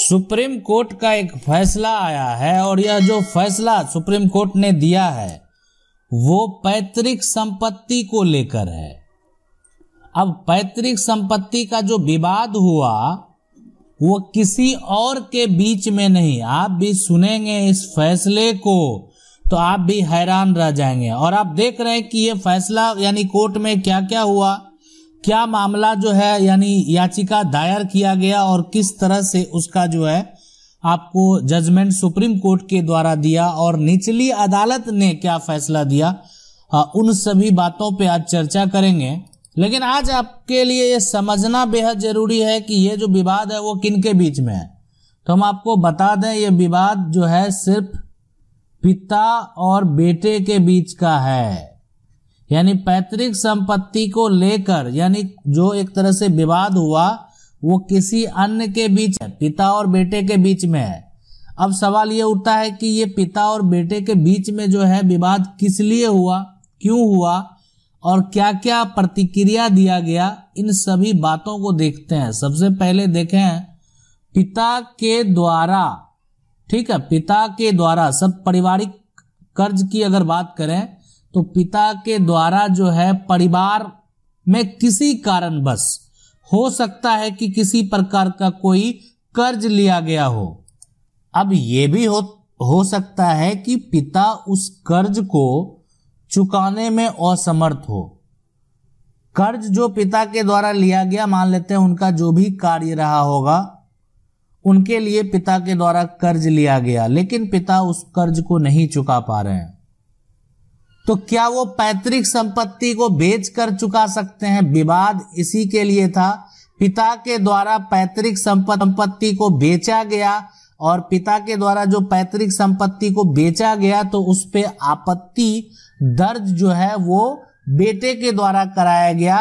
supreme court का एक फैसला आया है और यह जो फैसला सुप्रीम कोर्ट ने दिया है वो पैतृक संपत्ति को लेकर है अब पैतृक संपत्ति का जो विवाद हुआ वो किसी और के बीच में नहीं आप भी सुनेंगे इस फैसले को तो आप भी हैरान रह जाएंगे और आप देख रहे हैं कि ये फैसला यानी कोर्ट में क्या क्या हुआ क्या मामला जो है यानी याचिका दायर किया गया और किस तरह से उसका जो है आपको जजमेंट सुप्रीम कोर्ट के द्वारा दिया और निचली अदालत ने क्या फैसला दिया आ, उन सभी बातों पे आज चर्चा करेंगे लेकिन आज आपके लिए ये समझना बेहद जरूरी है कि ये जो विवाद है वो किन के बीच में है तो हम आपको बता दें ये विवाद जो है सिर्फ पिता और बेटे के बीच का है यानी पैतृक संपत्ति को लेकर यानी जो एक तरह से विवाद हुआ वो किसी अन्य के बीच है पिता और बेटे के बीच में है अब सवाल ये उठता है कि ये पिता और बेटे के बीच में जो है विवाद किस लिए हुआ क्यों हुआ और क्या क्या प्रतिक्रिया दिया गया इन सभी बातों को देखते हैं सबसे पहले देखें पिता के द्वारा ठीक है पिता के द्वारा सब पारिवारिक कर्ज की अगर बात करें तो पिता के द्वारा जो है परिवार में किसी कारणवश हो सकता है कि किसी प्रकार का कोई कर्ज लिया गया हो अब यह भी हो हो सकता है कि पिता उस कर्ज को चुकाने में असमर्थ हो कर्ज जो पिता के द्वारा लिया गया मान लेते हैं उनका जो भी कार्य रहा होगा उनके लिए पिता के द्वारा कर्ज लिया गया लेकिन पिता उस कर्ज को नहीं चुका पा रहे हैं तो क्या वो पैतृक संपत्ति को बेच कर चुका सकते हैं विवाद इसी के लिए था पिता के द्वारा पैतृक संपत्ति को बेचा गया और पिता के द्वारा जो पैतृक संपत्ति को बेचा गया तो उस पर आपत्ति दर्ज जो है वो बेटे के द्वारा कराया गया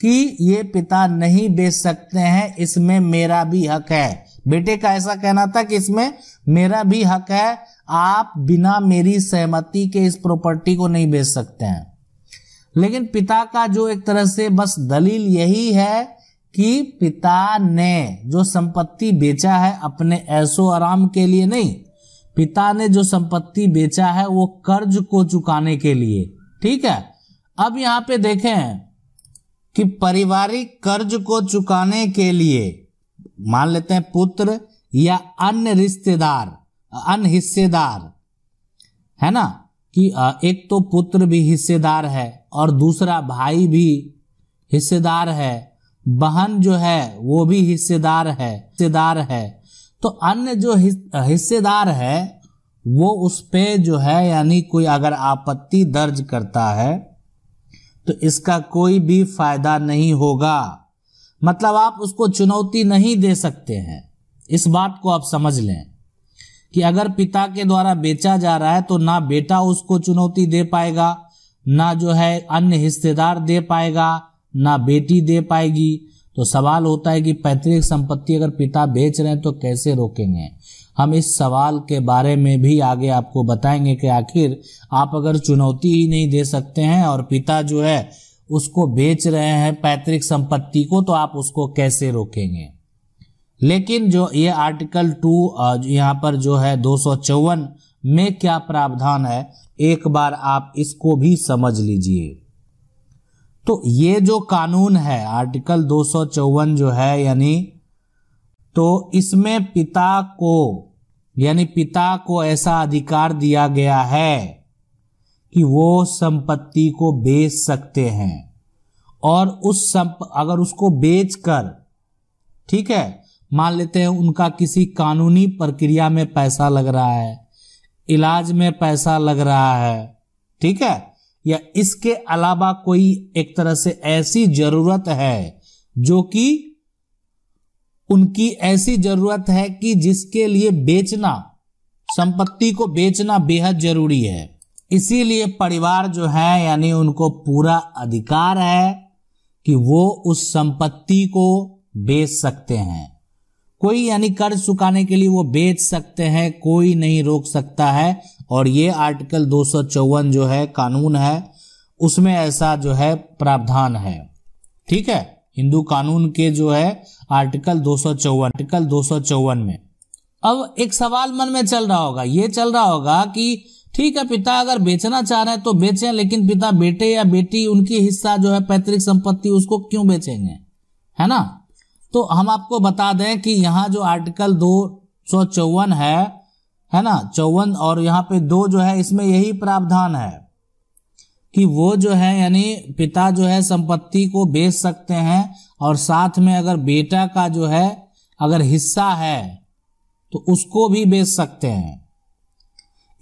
कि ये पिता नहीं बेच सकते हैं इसमें मेरा भी हक है बेटे का ऐसा कहना था कि इसमें मेरा भी हक है आप बिना मेरी सहमति के इस प्रॉपर्टी को नहीं बेच सकते हैं लेकिन पिता का जो एक तरह से बस दलील यही है कि पिता ने जो संपत्ति बेचा है अपने ऐसो आराम के लिए नहीं पिता ने जो संपत्ति बेचा है वो कर्ज को चुकाने के लिए ठीक है अब यहां पे देखें कि पारिवारिक कर्ज को चुकाने के लिए मान लेते हैं पुत्र या अन्य रिश्तेदार अन्य हिस्सेदार है ना कि एक तो पुत्र भी हिस्सेदार है और दूसरा भाई भी हिस्सेदार है बहन जो है वो भी हिस्सेदार है हिस्सेदार है तो अन्य जो हिस्सेदार है वो उस पर जो है यानी कोई अगर आपत्ति दर्ज करता है तो इसका कोई भी फायदा नहीं होगा मतलब आप उसको चुनौती नहीं दे सकते हैं इस बात को आप समझ लें कि अगर पिता के द्वारा बेचा जा रहा है तो ना बेटा उसको चुनौती दे पाएगा ना जो है अन्य हिस्सेदार दे पाएगा ना बेटी दे पाएगी तो सवाल होता है कि पैतृक संपत्ति अगर पिता बेच रहे हैं तो कैसे रोकेंगे हम इस सवाल के बारे में भी आगे आपको बताएंगे कि आखिर आप अगर चुनौती ही नहीं दे सकते हैं और पिता जो है उसको बेच रहे हैं पैतृक संपत्ति को तो आप उसको कैसे रोकेंगे लेकिन जो ये आर्टिकल टू यहाँ पर जो है दो में क्या प्रावधान है एक बार आप इसको भी समझ लीजिए तो ये जो कानून है आर्टिकल दो जो है यानी तो इसमें पिता को यानी पिता को ऐसा अधिकार दिया गया है कि वो संपत्ति को बेच सकते हैं और उस संप अगर उसको बेचकर ठीक है मान लेते हैं उनका किसी कानूनी प्रक्रिया में पैसा लग रहा है इलाज में पैसा लग रहा है ठीक है या इसके अलावा कोई एक तरह से ऐसी जरूरत है जो कि उनकी ऐसी जरूरत है कि जिसके लिए बेचना संपत्ति को बेचना बेहद जरूरी है इसीलिए परिवार जो है यानी उनको पूरा अधिकार है कि वो उस संपत्ति को बेच सकते हैं कोई यानी कर्ज चुकाने के लिए वो बेच सकते हैं कोई नहीं रोक सकता है और ये आर्टिकल दो जो है कानून है उसमें ऐसा जो है प्रावधान है ठीक है हिंदू कानून के जो है आर्टिकल दो आर्टिकल दो में अब एक सवाल मन में चल रहा होगा ये चल रहा होगा कि ठीक है पिता अगर बेचना चाह तो रहे हैं तो बेचें लेकिन पिता बेटे या बेटी उनकी हिस्सा जो है पैतृक संपत्ति उसको क्यों बेचेंगे है ना तो हम आपको बता दें कि यहाँ जो आर्टिकल दो सौ चौवन है है ना चौवन और यहाँ पे दो जो है इसमें यही प्रावधान है कि वो जो है यानी पिता जो है संपत्ति को बेच सकते हैं और साथ में अगर बेटा का जो है अगर हिस्सा है तो उसको भी बेच सकते हैं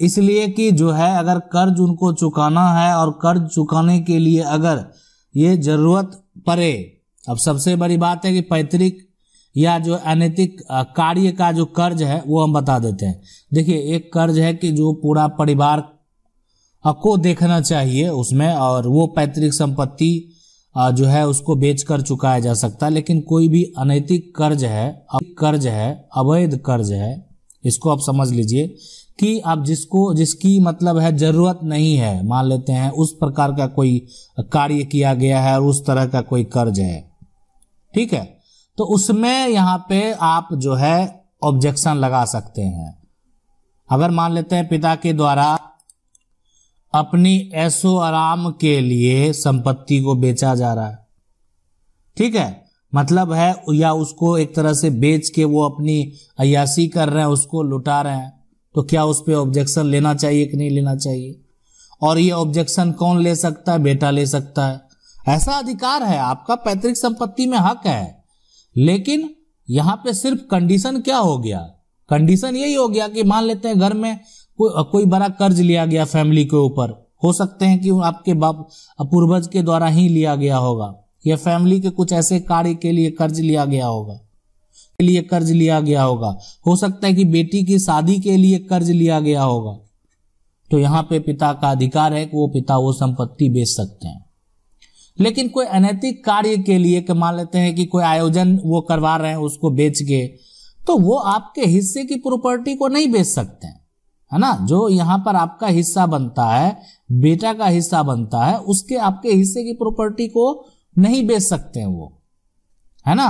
इसलिए कि जो है अगर कर्ज उनको चुकाना है और कर्ज चुकाने के लिए अगर ये जरूरत पड़े अब सबसे बड़ी बात है कि पैतृक या जो अनैतिक कार्य का जो कर्ज है वो हम बता देते हैं देखिए एक कर्ज है कि जो पूरा परिवार को देखना चाहिए उसमें और वो पैतृक संपत्ति जो है उसको बेचकर चुकाया जा सकता है लेकिन कोई भी अनैतिक कर्ज है कर्ज है अवैध कर्ज है इसको आप समझ लीजिए कि आप जिसको जिसकी मतलब है ज़रूरत नहीं है मान लेते हैं उस प्रकार का कोई कार्य किया गया है और उस तरह का कोई कर्ज है ठीक है तो उसमें यहां पे आप जो है ऑब्जेक्शन लगा सकते हैं अगर मान लेते हैं पिता के द्वारा अपनी ऐसो आराम के लिए संपत्ति को बेचा जा रहा है ठीक है मतलब है या उसको एक तरह से बेच के वो अपनी अयासी कर रहे हैं उसको लुटा रहे हैं तो क्या उस पर ऑब्जेक्शन लेना चाहिए कि नहीं लेना चाहिए और ये ऑब्जेक्शन कौन ले सकता है बेटा ले सकता है ऐसा अधिकार है आपका पैतृक संपत्ति में हक है लेकिन यहां पे सिर्फ कंडीशन क्या हो गया कंडीशन यही हो गया कि मान लेते हैं घर में को, कोई बड़ा कर्ज लिया गया फैमिली के ऊपर हो सकते हैं कि आपके बाप पूर्वज के द्वारा ही लिया गया होगा या फैमिली के कुछ ऐसे कार्य के लिए कर्ज लिया गया होगा के लिए कर्ज लिया गया होगा हो सकता है कि बेटी की शादी के लिए कर्ज लिया गया होगा तो यहां पे पिता का अधिकार है कि वो पिता वो संपत्ति बेच सकते हैं लेकिन कोई अनैतिक कार्य के लिए मान लेते हैं कि कोई आयोजन वो करवा रहे हैं उसको बेच के तो वो आपके हिस्से की प्रॉपर्टी को नहीं बेच सकते हैं है ना जो यहां पर आपका हिस्सा बनता है बेटा का हिस्सा बनता है उसके आपके हिस्से की प्रॉपर्टी को नहीं बेच सकते हैं वो है ना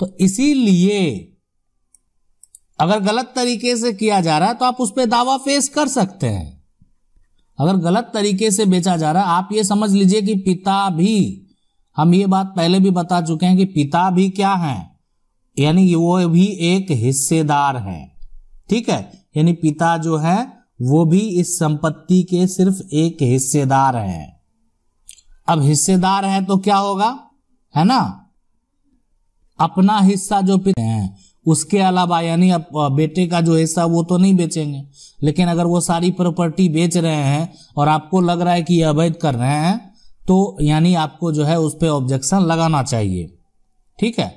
तो इसीलिए अगर गलत तरीके से किया जा रहा है तो आप उस पर दावा फेस कर सकते हैं अगर गलत तरीके से बेचा जा रहा है आप ये समझ लीजिए कि पिता भी हम ये बात पहले भी बता चुके हैं कि पिता भी क्या है यानी वो भी एक हिस्सेदार है ठीक है यानी पिता जो है वो भी इस संपत्ति के सिर्फ एक हिस्सेदार है अब हिस्सेदार है तो क्या होगा है ना अपना हिस्सा जो पिता हैं उसके अलावा यानी बेटे का जो हिस्सा वो तो नहीं बेचेंगे लेकिन अगर वो सारी प्रॉपर्टी बेच रहे हैं और आपको लग रहा है कि ये अवैध कर रहे हैं तो यानी आपको जो है उस पर ऑब्जेक्शन लगाना चाहिए ठीक है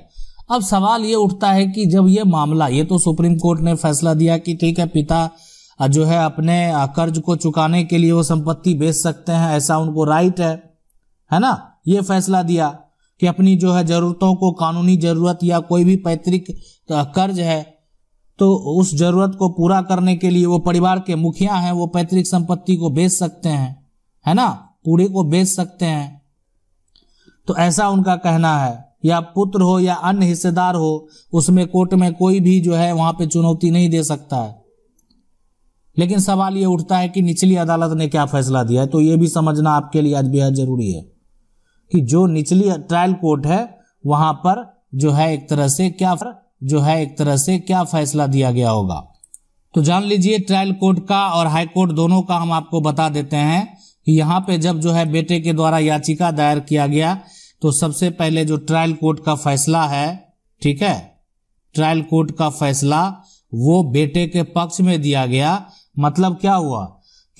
अब सवाल ये उठता है कि जब ये मामला ये तो सुप्रीम कोर्ट ने फैसला दिया कि ठीक है पिता जो है अपने कर्ज को चुकाने के लिए वो संपत्ति बेच सकते हैं ऐसा उनको राइट है है ना ये फैसला दिया कि अपनी जो है ज़रूरतों को कानूनी ज़रूरत या कोई भी पैतृक कर्ज है तो उस ज़रूरत को पूरा करने के लिए वो परिवार के मुखिया हैं वो पैतृक संपत्ति को बेच सकते हैं है ना पूरे को बेच सकते हैं तो ऐसा उनका कहना है या पुत्र हो या अन्य हिस्सेदार हो उसमें कोर्ट में कोई भी जो है वहां पे चुनौती नहीं दे सकता है लेकिन सवाल ये उठता है कि निचली अदालत ने क्या फैसला दिया है तो ये भी समझना आपके लिए आज बेहद जरूरी है कि जो निचली ट्रायल कोर्ट है वहां पर जो है एक तरह से क्या जो है एक तरह से क्या फैसला दिया गया होगा तो जान लीजिए ट्रायल कोर्ट का और हाई कोर्ट दोनों का हम आपको बता देते हैं कि यहाँ पे जब जो है बेटे के द्वारा याचिका दायर किया गया तो सबसे पहले जो ट्रायल कोर्ट का फैसला है ठीक है ट्रायल कोर्ट का फैसला वो बेटे के पक्ष में दिया गया मतलब क्या हुआ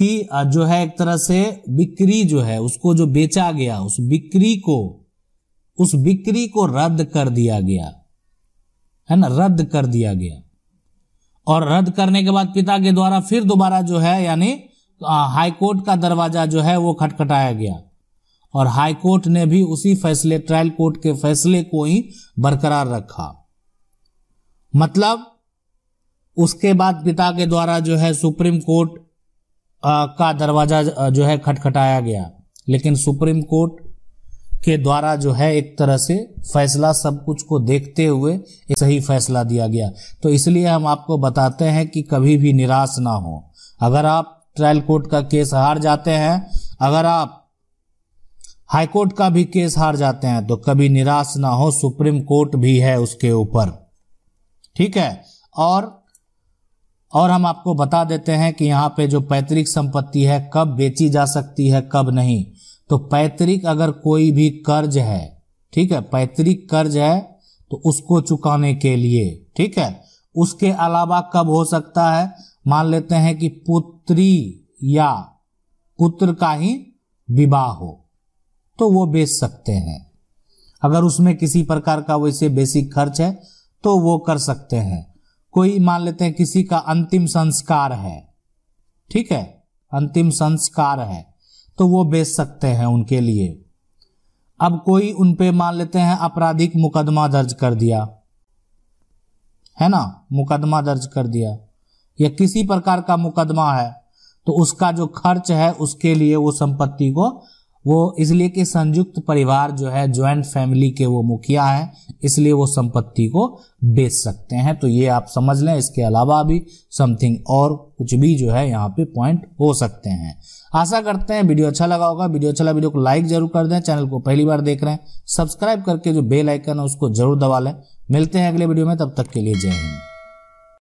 ही जो है एक तरह से बिक्री जो है उसको जो बेचा गया उस बिक्री को उस बिक्री को रद्द कर दिया गया है ना रद्द कर दिया गया और रद्द करने के बाद पिता के द्वारा फिर दोबारा जो है यानी हाईकोर्ट का दरवाजा जो है वो खटखटाया गया और हाईकोर्ट ने भी उसी फैसले ट्रायल कोर्ट के फैसले को ही बरकरार रखा मतलब उसके बाद पिता के द्वारा जो है सुप्रीम कोर्ट का दरवाज़ा जो है खटखटाया गया लेकिन सुप्रीम कोर्ट के द्वारा जो है एक तरह से फैसला सब कुछ को देखते हुए एक सही फैसला दिया गया तो इसलिए हम आपको बताते हैं कि कभी भी निराश ना हो अगर आप ट्रायल कोर्ट का केस हार जाते हैं अगर आप हाई कोर्ट का भी केस हार जाते हैं तो कभी निराश ना हो सुप्रीम कोर्ट भी है उसके ऊपर ठीक है और और हम आपको बता देते हैं कि यहाँ पे जो पैतृक संपत्ति है कब बेची जा सकती है कब नहीं तो पैतृक अगर कोई भी कर्ज है ठीक है पैतृक कर्ज है तो उसको चुकाने के लिए ठीक है उसके अलावा कब हो सकता है मान लेते हैं कि पुत्री या पुत्र का ही विवाह हो तो वो बेच सकते हैं अगर उसमें किसी प्रकार का वैसे बेसिक खर्च है तो वो कर सकते हैं कोई मान लेते हैं किसी का अंतिम संस्कार है ठीक है अंतिम संस्कार है तो वो बेच सकते हैं उनके लिए अब कोई उन पे मान लेते हैं आपराधिक मुकदमा दर्ज कर दिया है ना मुकदमा दर्ज कर दिया या किसी प्रकार का मुकदमा है तो उसका जो खर्च है उसके लिए वो संपत्ति को वो इसलिए कि संयुक्त परिवार जो है ज्वाइंट फैमिली के वो मुखिया है इसलिए वो संपत्ति को बेच सकते हैं तो ये आप समझ लें इसके अलावा भी समथिंग और कुछ भी जो है यहाँ पे पॉइंट हो सकते हैं आशा करते हैं वीडियो अच्छा लगा होगा वीडियो अच्छा लगा वीडियो को लाइक जरूर कर दें चैनल को पहली बार देख रहे हैं सब्सक्राइब करके जो बेलाइकन है उसको जरूर दबा लें मिलते हैं अगले वीडियो में तब तक के लिए जय हिंद